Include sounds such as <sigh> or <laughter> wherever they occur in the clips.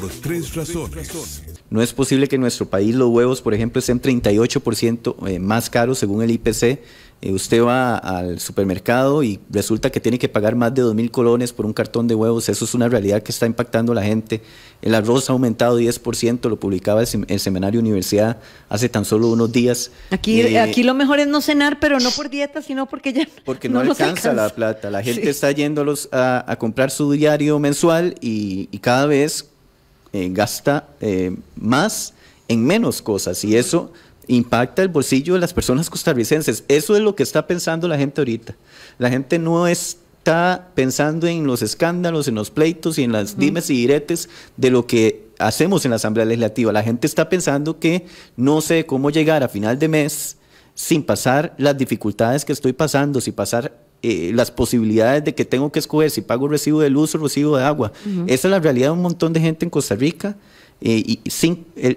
por tres razones. No es posible que en nuestro país los huevos, por ejemplo, estén 38% eh, más caros según el IPC. Eh, usted va al supermercado y resulta que tiene que pagar más de 2.000 colones por un cartón de huevos. Eso es una realidad que está impactando a la gente. El arroz ha aumentado 10%, lo publicaba el, Seminario Universidad hace tan solo unos días. Eh, aquí, lo mejor es no cenar, pero no por dieta, sino porque ya... Porque <laughs> no, alcanza, la plata. La gente está yéndolos a, comprar su diario mensual y cada vez eh, gasta eh, más en menos cosas y eso impacta el bolsillo de las personas costarricenses. Eso es lo que está pensando la gente ahorita. La gente no está pensando en los escándalos, en los pleitos y en las dimes y diretes de lo que hacemos en la Asamblea Legislativa. La gente está pensando que no sé cómo llegar a final de mes sin pasar las dificultades que estoy pasando, sin pasar eh, las posibilidades de que tengo que escoger si pago recibo de luz o recibo de agua. Esa es la realidad de un montón de gente en Costa Rica. Eh, y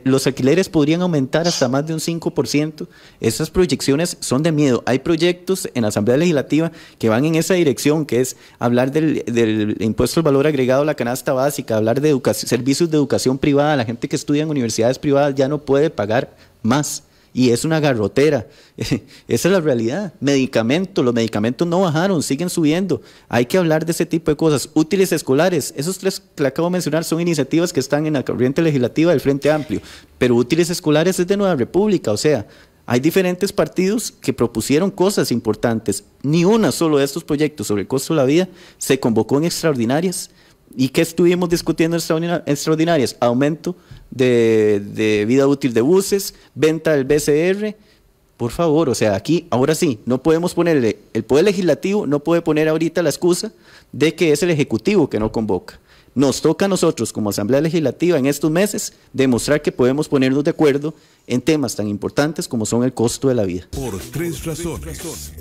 los alquileres podrían aumentar hasta más de un 5%. Esas proyecciones son de miedo. Hay proyectos en la Asamblea Legislativa que van en esa dirección, que es hablar del, del impuesto al valor agregado a la canasta básica, hablar de servicios de educación privada. La gente que estudia en universidades privadas ya no puede pagar más y es una garrotera. <laughs> Esa es la realidad. Medicamentos, los medicamentos no bajaron, siguen subiendo. Hay que hablar de ese tipo de cosas. Útiles escolares, esos tres que acabo de mencionar son iniciativas que están en la corriente legislativa del Frente Amplio, pero útiles escolares es de Nueva República, o sea, hay diferentes partidos que propusieron cosas importantes. Ni una solo de estos proyectos sobre el costo de la vida se convocó en extraordinarias ¿Y qué estuvimos discutiendo extraordinarias? Aumento de, vida útil de buses, venta del BCR. Por favor, o sea, aquí ahora sí, no podemos ponerle, el Poder Legislativo no puede poner ahorita la excusa de que es el Ejecutivo que no convoca. Nos toca a nosotros como Asamblea Legislativa en estos meses demostrar que podemos ponernos de acuerdo en temas tan importantes como son el costo de la vida. Por tres razones.